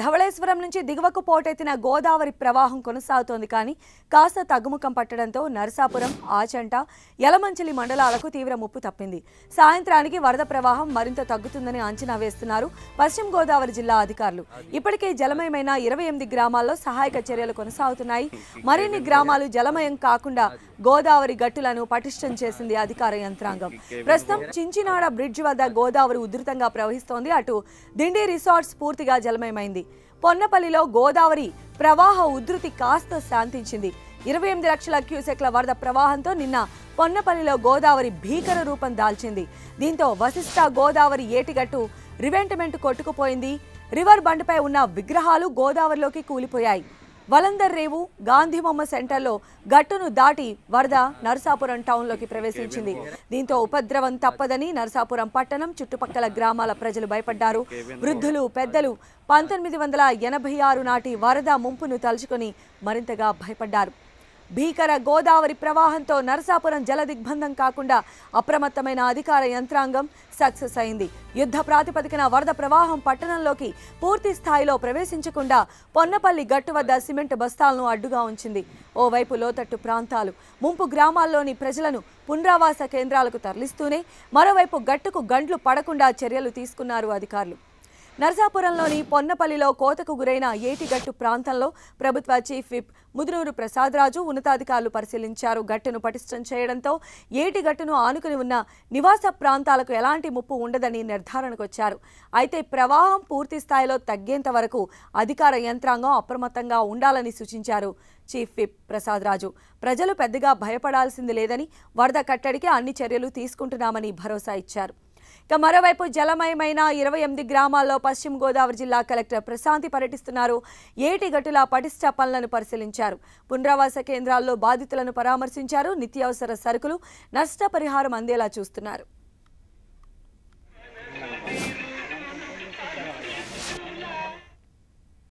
ధవళేశ్వరం నుంచి దిగువకు పోటెత్తిన గోదావరి ప్రవాహం కొనసాగుతోంది కానీ కాస్త తగ్గుముఖం పట్టడంతో నరసాపురం ఆచంట యలమంచిలి మండలాలకు తీవ్ర ముప్పు తప్పింది సాయంత్రానికి వరద ప్రవాహం మరింత తగ్గుతుందని అంచనా వేస్తున్నారు పశ్చిమ గోదావరి జిల్లా అధికారులు ఇప్పటికే జలమయమైన ఇరవై ఎనిమిది గ్రామాల్లో సహాయక చర్యలు కొనసాగుతున్నాయి మరిన్ని గ్రామాలు జలమయం కాకుండా గోదావరి గట్టులను పటిష్టం చేసింది అధికార యంత్రాంగం ప్రస్తుతం చించినాడ బ్రిడ్జ్ వద్ద గోదావరి ఉధృతంగా ప్రవహిస్తోంది అటు దిండి రిసార్ట్స్ పూర్తిగా జలమయమైంది ప్రారంభమైంది పొన్నపల్లిలో గోదావరి ప్రవాహ ఉధృతి కాస్త శాంతించింది ఇరవై ఎనిమిది లక్షల క్యూసెక్ల వరద ప్రవాహంతో నిన్న పొన్నపల్లిలో గోదావరి భీకర రూపం దాల్చింది దీంతో వశిష్ట గోదావరి ఏటిగట్టు రివెంటమెంట్ కొట్టుకుపోయింది రివర్ బండ్పై ఉన్న విగ్రహాలు గోదావరిలోకి కూలిపోయాయి వలందర్ రేవు గాంధీబొమ్మ సెంటర్లో గట్టును దాటి వరద నరసాపురం టౌన్లోకి ప్రవేశించింది దీంతో ఉపద్రవం తప్పదని నరసాపురం పట్టణం చుట్టుపక్కల గ్రామాల ప్రజలు భయపడ్డారు వృద్ధులు పెద్దలు పంతొమ్మిది వందల ఎనభై ఆరు నాటి వరద ముంపును తలుచుకొని మరింతగా భయపడ్డారు భీకర గోదావరి ప్రవాహంతో నరసాపురం జల దిగ్బంధం కాకుండా అప్రమత్తమైన అధికార యంత్రాంగం సక్సెస్ అయింది యుద్ధ ప్రాతిపదికన వరద ప్రవాహం పట్టణంలోకి పూర్తి స్థాయిలో ప్రవేశించకుండా పొన్నపల్లి గట్టు వద్ద సిమెంట్ బస్తాలను అడ్డుగా ఉంచింది ఓవైపు లోతట్టు ప్రాంతాలు ముంపు గ్రామాల్లోని ప్రజలను పునరావాస కేంద్రాలకు తరలిస్తూనే మరోవైపు గట్టుకు గంట్లు పడకుండా చర్యలు తీసుకున్నారు అధికారులు నర్సాపురంలోని పొన్నపల్లిలో కోతకు గురైన ఏటిగట్టు ప్రాంతంలో ప్రభుత్వ చీఫ్ విప్ ముదునూరు ప్రసాదరాజు ఉన్నతాధికారులు పరిశీలించారు గట్టును పటిష్టం చేయడంతో ఏటిగట్టును ఆనుకుని ఉన్న నివాస ప్రాంతాలకు ఎలాంటి ముప్పు ఉండదని నిర్ధారణకు వచ్చారు అయితే ప్రవాహం పూర్తి స్థాయిలో తగ్గేంత వరకు అధికార యంత్రాంగం అప్రమత్తంగా ఉండాలని సూచించారు చీఫ్ విప్ ప్రసాదరాజు ప్రజలు పెద్దగా భయపడాల్సింది లేదని వరద కట్టడికి అన్ని చర్యలు తీసుకుంటున్నామని భరోసా ఇచ్చారు ఇక మరోవైపు జలమయమైన ఇరవై ఎనిమిది గ్రామాల్లో పశ్చిమ గోదావరి జిల్లా కలెక్టర్ ప్రశాంతి పర్యటిస్తున్నారు ఏటి గట్టుల పటిష్ట పనులను పరిశీలించారు పునరావాస కేంద్రాల్లో బాధితులను పరామర్శించారు నిత్యావసర సరుకులు నష్టపరిహారం అందేలా చూస్తున్నారు